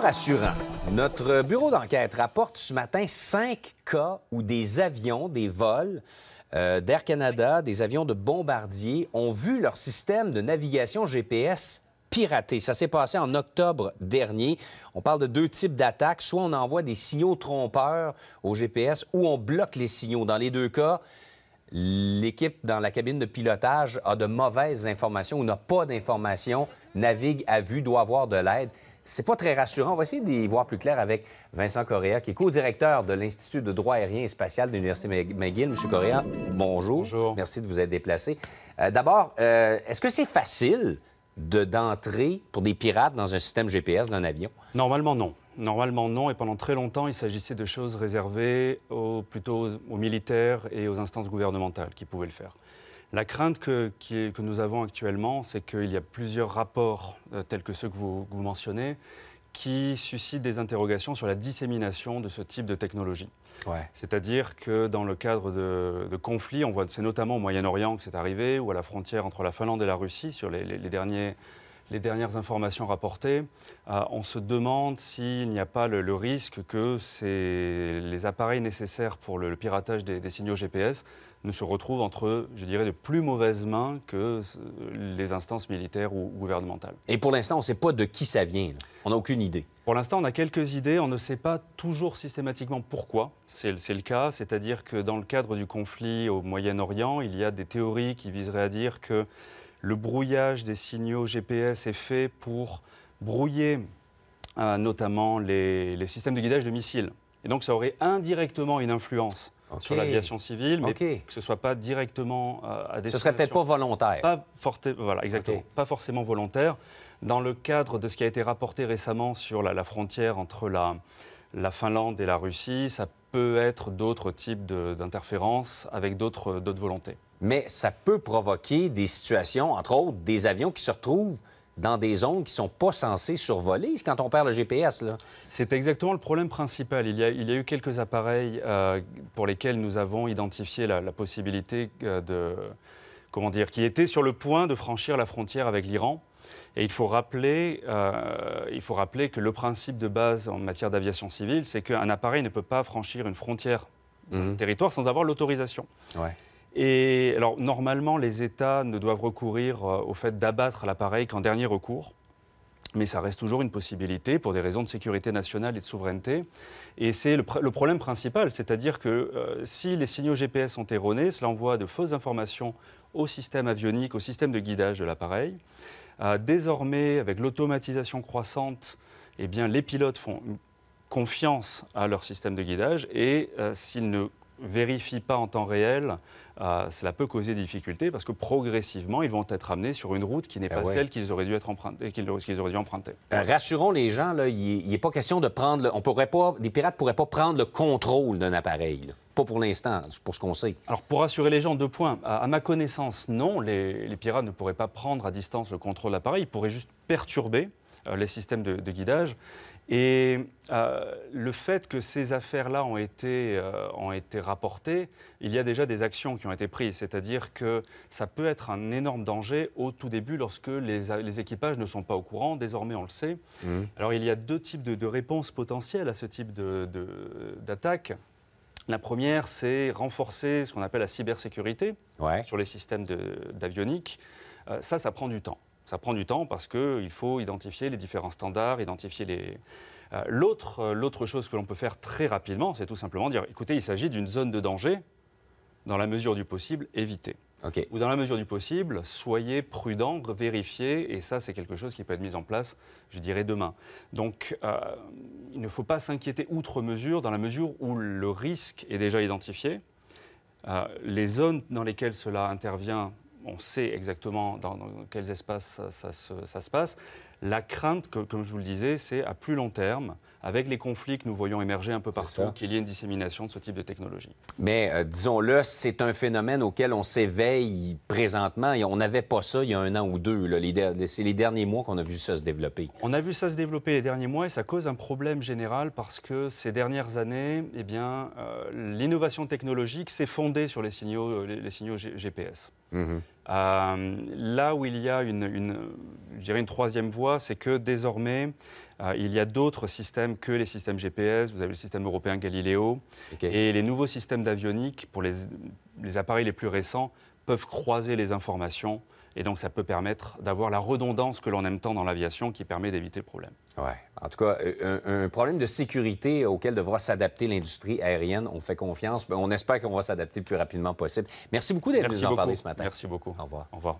rassurant. Notre bureau d'enquête rapporte ce matin cinq cas où des avions, des vols euh, d'Air Canada, des avions de bombardiers ont vu leur système de navigation GPS piraté. Ça s'est passé en octobre dernier. On parle de deux types d'attaques. Soit on envoie des signaux trompeurs au GPS ou on bloque les signaux. Dans les deux cas, l'équipe dans la cabine de pilotage a de mauvaises informations ou n'a pas d'informations, navigue à vue, doit avoir de l'aide c'est pas très rassurant. On va essayer d'y voir plus clair avec Vincent Correa, qui est co-directeur de l'Institut de droit aérien et spatial de l'Université McGill. Monsieur Correa, bonjour. Bonjour. Merci de vous être déplacé. Euh, d'abord, euh, est-ce que c'est facile d'entrer pour des pirates dans un système GPS d'un avion? Normalement, non. Normalement, non. Et pendant très longtemps, il s'agissait de choses réservées plutôt aux militaires et aux instances gouvernementales qui pouvaient le faire. La crainte que, nous avons actuellement, c'est qu'il y a plusieurs rapports, euh, tels que ceux que vous, mentionnez, qui suscitent des interrogations sur la dissémination de ce type de technologie. C'est-à-dire que dans le cadre de, conflits, on voit, c'est notamment au Moyen-Orient que c'est arrivé, ou à la frontière entre la Finlande et la Russie sur les derniers les dernières informations rapportées, euh, on se demande s'il n'y a pas le, risque que ces, les appareils nécessaires pour le, piratage des, signaux GPS ne se retrouvent entre, je dirais, de plus mauvaises mains que les instances militaires ou gouvernementales. Et pour l'instant, on ne sait pas de qui ça vient. On n'a aucune idée. Pour l'instant, on a quelques idées. On ne sait pas toujours systématiquement pourquoi. C'est le cas. C'est-à-dire que dans le cadre du conflit au Moyen-Orient, il y a des théories qui viseraient à dire que le brouillage des signaux GPS est fait pour brouiller euh, notamment les, systèmes de guidage de missiles. Et donc ça aurait indirectement une influence sur l'aviation civile, mais que ce ne soit pas directement euh, à des... Ce serait peut-être pas volontaire. Pas voilà, exactement. Pas forcément volontaire. Dans le cadre de ce qui a été rapporté récemment sur la, frontière entre la, Finlande et la Russie, ça peut être d'autres types d'interférences avec euh, d'autres volontés. Mais ça peut provoquer des situations, entre autres, des avions qui se retrouvent dans des zones qui ne sont pas censées survoler quand on perd le GPS. C'est exactement le problème principal. Il y a, il eu quelques appareils euh, pour lesquels nous avons identifié la, possibilité euh, de comment dire, qui était sur le point de franchir la frontière avec l'Iran. Et il faut, rappeler, euh, il faut rappeler que le principe de base en matière d'aviation civile, c'est qu'un appareil ne peut pas franchir une frontière mhm. territoire sans avoir l'autorisation. Et alors, normalement, les États ne doivent recourir euh, au fait d'abattre l'appareil qu'en dernier recours mais ça reste toujours une possibilité pour des raisons de sécurité nationale et de souveraineté. Et c'est le, problème principal, c'est-à-dire que euh, si les signaux GPS sont erronés, cela envoie de fausses informations au système avionique, au système de guidage de l'appareil. Euh, désormais, avec l'automatisation croissante, eh bien, les pilotes font confiance à leur système de guidage et euh, s'ils ne vérifie pas en temps réel, euh, cela peut causer des difficultés parce que progressivement, ils vont être amenés sur une route qui n'est eh pas celle qu'ils auraient dû être qu'ils auraient dû emprunter. Euh, rassurons les gens, là, il n'est pas question de prendre. Le... on pourrait pas, les pirates pourraient pas prendre le contrôle d'un appareil. Pas pour l'instant, pour ce qu'on sait. Alors, pour rassurer les gens, deux points. À, ma connaissance, non, les, pirates ne pourraient pas prendre à distance le contrôle de l'appareil. Ils pourraient juste perturber euh, les systèmes de, de guidage. Et euh, le fait que ces affaires-là ont, été, euh, ont été rapportées, il y a déjà des actions qui ont été prises. C'est-à-dire que ça peut être un énorme danger au tout début lorsque les, équipages ne sont pas au courant. Désormais, on le sait. Mhm. Alors, il y a deux types de, réponses potentielles à ce type d'attaque. la première, c'est renforcer ce qu'on appelle la cybersécurité sur les systèmes d'avionique. Euh, ça, ça prend du temps. Ça prend du temps parce qu'il faut identifier les différents standards, identifier les... Euh, l'autre, euh, l'autre chose que l'on peut faire très rapidement, c'est tout simplement dire, écoutez, il s'agit d'une zone de danger, dans la mesure du possible, évitez. Ou dans la mesure du possible, soyez prudent, vérifiez, et ça c'est quelque chose qui peut être mis en place, je dirais, demain. Donc euh, il ne faut pas s'inquiéter outre mesure, dans la mesure où le risque est déjà identifié. les zones dans lesquelles cela intervient on sait exactement dans, quels espaces ça se passe. La crainte, comme je vous le disais, c'est à plus long terme, avec les conflits que nous voyons émerger un peu partout, qu'il y ait une dissémination de ce type de technologie. Mais euh, disons-le, c'est un phénomène auquel on s'éveille présentement. Et on n'avait pas ça il y a un an ou deux. c'est les derniers mois qu'on a vu ça se développer. On a vu ça se développer les derniers mois et ça cause un problème général parce que ces dernières années, eh bien, euh, l'innovation technologique s'est fondée sur les signaux, euh, les, signaux GPS. Mm-hmm. là où il y a une, je dirais une troisième voie, c'est que désormais, euh, il y a d'autres systèmes que les systèmes GPS. Vous avez le système européen Galileo. Et les nouveaux systèmes d'avionique, pour les, les appareils les plus récents, peuvent croiser les informations. Et donc, ça peut permettre d'avoir la redondance que l'on aime tant dans l'aviation qui permet d'éviter le problème. Oui. En tout cas, euh, un, un, problème de sécurité auquel devra s'adapter l'industrie aérienne. On fait confiance. Ben, on espère qu'on va s'adapter le plus rapidement possible. Merci beaucoup d'être venu en parler ce matin. Merci beaucoup. Au revoir. Au revoir.